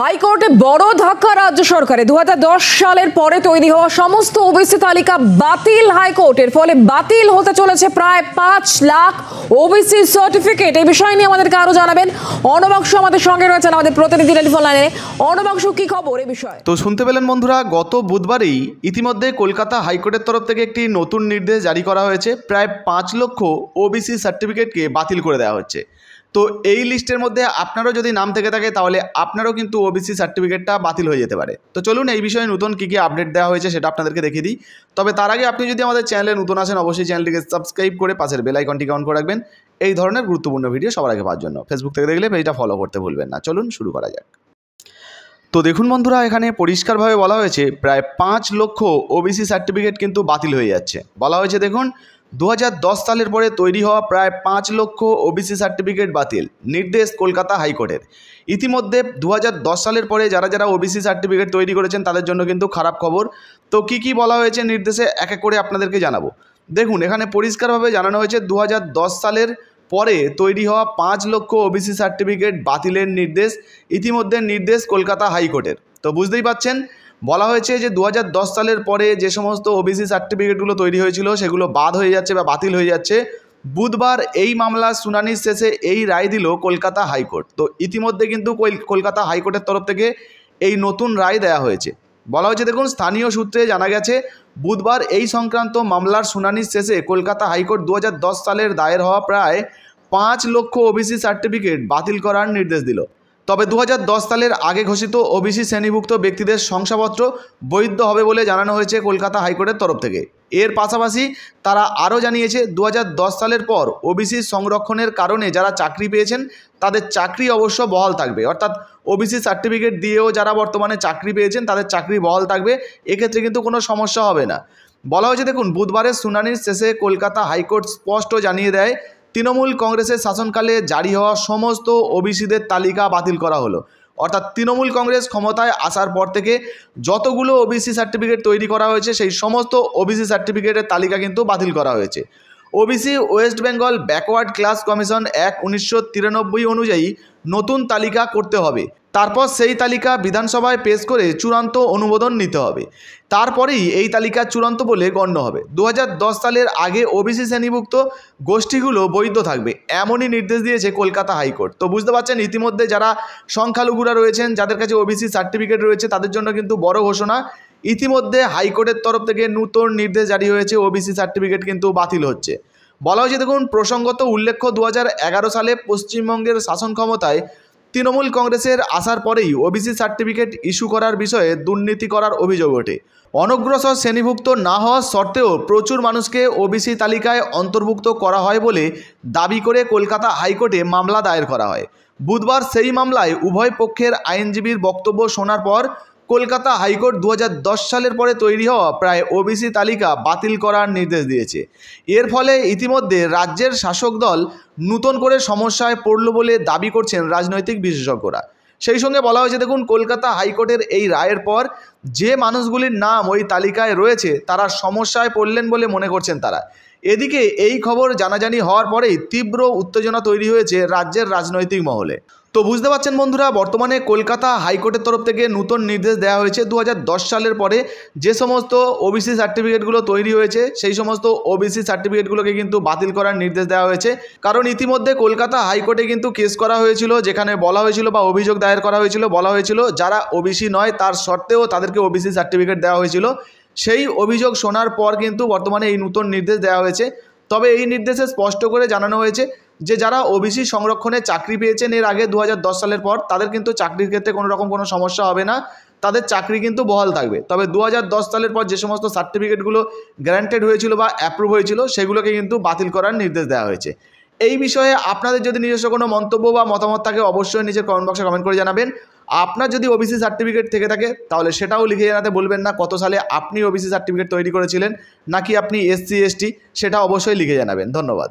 হাইকোর্টে বড় ধাক্কা রাজ্য সরকারে দু সালের পরে তৈরি হওয়া সমস্ত ওবিসি তালিকা বাতিল হাইকোর্টের ফলে বাতিল হতে চলেছে প্রায় পাঁচ লাখ ওবিসি সার্টিফিকেট এই বিষয় নিয়ে আমাদেরকে আরও জানাবেন অনবাংশ আমাদের সঙ্গে রয়েছেন আমাদের প্রতিনিধি টেলিফোন লাইনে অনবাংশ কী খবর এই বিষয়ে তো শুনতে পেলেন বন্ধুরা গত বুধবারই ইতিমধ্যে কলকাতা হাইকোর্টের তরফ থেকে একটি নতুন নির্দেশ জারি করা হয়েছে প্রায় পাঁচ লক্ষ ওবিসি সার্টিফিকেটকে বাতিল করে দেওয়া হচ্ছে তো এই লিস্টের মধ্যে আপনারও যদি নাম থেকে থাকে তাহলে আপনারও কিন্তু ওবিসি সার্টিফিকেটটা বাতিল হয়ে যেতে পারে তো চলুন এই বিষয়ে নতুন কী কী আপডেট দেওয়া হয়েছে সেটা আপনাদেরকে দেখিয়ে দিই তবে তার আগে আপনি যদি আমাদের চ্যানেলে নতুন আসেন অবশ্যই চ্যানেলটিকে সাবস্ক্রাইব করে পাশের বেলাইকনটি অন করে রাখবেন এই ধরনের গুরুত্বপূর্ণ ভিডিও সবার আগে পাওয়ার জন্য ফেসবুক থেকে দেখলে পেজটা ফলো করতে ভুলবেন না চলুন শুরু করা যাক তো দেখুন বন্ধুরা এখানে পরিষ্কারভাবে বলা হয়েছে প্রায় পাঁচ লক্ষ ওবিসি সার্টিফিকেট কিন্তু বাতিল হয়ে যাচ্ছে বলা হয়েছে দেখুন দু সালের পরে তৈরি হওয়া প্রায় পাঁচ লক্ষ ওবিসি সার্টিফিকেট বাতিল নির্দেশ কলকাতা হাইকোর্টের ইতিমধ্যে দু সালের পরে যারা যারা ওবিসি সার্টিফিকেট তৈরি করেছেন তাদের জন্য কিন্তু খারাপ খবর তো কি কি বলা হয়েছে নির্দেশে এক এক করে আপনাদেরকে জানাবো দেখুন এখানে পরিষ্কারভাবে জানানো হয়েছে দু সালের পরে তৈরি হওয়া পাঁচ লক্ষ ওবিসি সার্টিফিকেট বাতিলের নির্দেশ ইতিমধ্যে নির্দেশ কলকাতা হাইকোর্টের তো বুঝতেই পাচ্ছেন বলা হয়েছে যে দু সালের পরে যে সমস্ত ওবিসি সার্টিফিকেটগুলো তৈরি হয়েছিল সেগুলো বাদ হয়ে যাচ্ছে বা বাতিল হয়ে যাচ্ছে বুধবার এই মামলার শুনানির শেষে এই রায় দিল কলকাতা হাইকোর্ট তো ইতিমধ্যে কিন্তু কলকাতা হাইকোর্টের তরফ থেকে এই নতুন রায় দেয়া হয়েছে বলা হয়েছে দেখুন স্থানীয় সূত্রে জানা গেছে বুধবার এই সংক্রান্ত মামলার শুনানির শেষে কলকাতা হাইকোর্ট দু সালের দায়ের হওয়া প্রায় পাঁচ লক্ষ ওবিসি সার্টিফিকেট বাতিল করার নির্দেশ দিল তবে দু সালের আগে ঘোষিত ওবিসি শ্রেণীভুক্ত ব্যক্তিদের শংসাপত্র বৈধ হবে বলে জানানো হয়েছে কলকাতা হাইকোর্টের তরফ থেকে এর পাশাপাশি তারা আরও জানিয়েছে দু সালের পর ওবিসি সংরক্ষণের কারণে যারা চাকরি পেয়েছেন তাদের চাকরি অবশ্য বহাল থাকবে অর্থাৎ ওবিসি সার্টিফিকেট দিয়েও যারা বর্তমানে চাকরি পেয়েছেন তাদের চাকরি বহাল থাকবে এক্ষেত্রে কিন্তু কোনো সমস্যা হবে না বলা হয়েছে দেখুন বুধবারের শুনানির শেষে কলকাতা হাইকোর্ট স্পষ্ট জানিয়ে দেয় তৃণমূল কংগ্রেসের শাসনকালে জারি হওয়া সমস্ত ওবিসিদের তালিকা বাতিল করা হলো অর্থাৎ তৃণমূল কংগ্রেস ক্ষমতায় আসার পর থেকে যতগুলো ওবিসি সার্টিফিকেট তৈরি করা হয়েছে সেই সমস্ত ওবিসি সার্টিফিকেটের তালিকা কিন্তু বাতিল করা হয়েছে OBC West Bengal backward class commission এক উনিশশো অনুযায়ী নতুন তালিকা করতে হবে তারপর সেই তালিকা বিধানসভায় পেশ করে চূড়ান্ত অনুমোদন নিতে হবে তারপরেই এই তালিকা চূড়ান্ত বলে গণ্য হবে দু সালের আগে ওবিসি শ্রেণীভুক্ত গোষ্ঠীগুলো বৈধ থাকবে এমনই নির্দেশ দিয়েছে কলকাতা হাইকোর্ট তো বুঝতে পারছেন ইতিমধ্যে যারা সংখ্যালঘুরা রয়েছেন যাদের কাছে ওবিসি সার্টিফিকেট রয়েছে তাদের জন্য কিন্তু বড় ঘোষণা ইতিমধ্যে হাইকোর্টের তরফ থেকে নূতন নির্দেশ জারি হয়েছে ওবিসি সার্টিফিকেট কিন্তু বাতিল হচ্ছে বলা হয়েছে দেখুন প্রসঙ্গত উল্লেখ্য দু সালে পশ্চিমবঙ্গের শাসন ক্ষমতায় তৃণমূল কংগ্রেসের আসার পরেই ওবিসি সার্টিফিকেট ইস্যু করার বিষয়ে দুর্নীতি করার অভিযোগ ওঠে অনগ্রসর শ্রেণীভুক্ত না হওয়া সত্ত্বেও প্রচুর মানুষকে ওবিসি তালিকায় অন্তর্ভুক্ত করা হয় বলে দাবি করে কলকাতা হাইকোর্টে মামলা দায়ের করা হয় বুধবার সেই মামলায় উভয় পক্ষের আইনজীবীর বক্তব্য শোনার পর কলকাতা হাইকোর্ট দু সালের পরে তৈরি হওয়া প্রায় ওবিসি তালিকা বাতিল করার নির্দেশ দিয়েছে এর ফলে ইতিমধ্যে রাজ্যের শাসক দল নূতন করে সমস্যায় পড়ল বলে দাবি করছেন রাজনৈতিক বিশেষজ্ঞরা সেই সঙ্গে বলা হয়েছে দেখুন কলকাতা হাইকোর্টের এই রায়ের পর যে মানুষগুলির নাম ওই তালিকায় রয়েছে তারা সমস্যায় পড়লেন বলে মনে করছেন তারা এদিকে এই খবর জানাজানি হওয়ার পরেই তীব্র উত্তেজনা তৈরি হয়েছে রাজ্যের রাজনৈতিক মহলে তো বুঝতে পারছেন বন্ধুরা বর্তমানে কলকাতা হাইকোর্টের তরফ থেকে নতুন নির্দেশ দেওয়া হয়েছে দু সালের পরে যে সমস্ত ওবিসি সার্টিফিকেটগুলো তৈরি হয়েছে সেই সমস্ত ওবিসি সার্টিফিকেটগুলোকে কিন্তু বাতিল করার নির্দেশ দেওয়া হয়েছে কারণ ইতিমধ্যে কলকাতা হাইকোর্টে কিন্তু কেস করা হয়েছিল যেখানে বলা হয়েছিল বা অভিযোগ দায়ের করা হয়েছিল বলা হয়েছিল যারা ওবিসি নয় তার সত্ত্বেও তাদেরকে ওবিসি সার্টিফিকেট দেওয়া হয়েছিল সেই অভিযোগ শোনার পর কিন্তু বর্তমানে এই নূতন নির্দেশ দেওয়া হয়েছে তবে এই নির্দেশে স্পষ্ট করে জানানো হয়েছে যে যারা ওবিসি সংরক্ষণে চাকরি পেয়েছেন এর আগে দু সালের পর তাদের কিন্তু চাকরির ক্ষেত্রে কোনো রকম কোনো সমস্যা হবে না তাদের চাকরি কিন্তু বহাল থাকবে তবে দু সালের পর যে সমস্ত সার্টিফিকেটগুলো গ্যারান্টেড হয়েছিল বা অ্যাপ্রুভ হয়েছিল সেগুলোকে কিন্তু বাতিল করার নির্দেশ দেওয়া হয়েছে এই বিষয়ে আপনাদের যদি নিজস্ব কোনো মন্তব্য বা মতামত থাকে অবশ্যই নিজের কমেন্ট বক্সে কমেন্ট করে জানাবেন আপনার যদি ওবিসি সার্টিফিকেট থেকে থাকে তাহলে সেটাও লিখে জানাতে বলবেন না কত সালে আপনি ওবিসি সার্টিফিকেট তৈরি করেছিলেন নাকি আপনি এসসি এসটি সেটা অবশ্যই লিখে জানাবেন ধন্যবাদ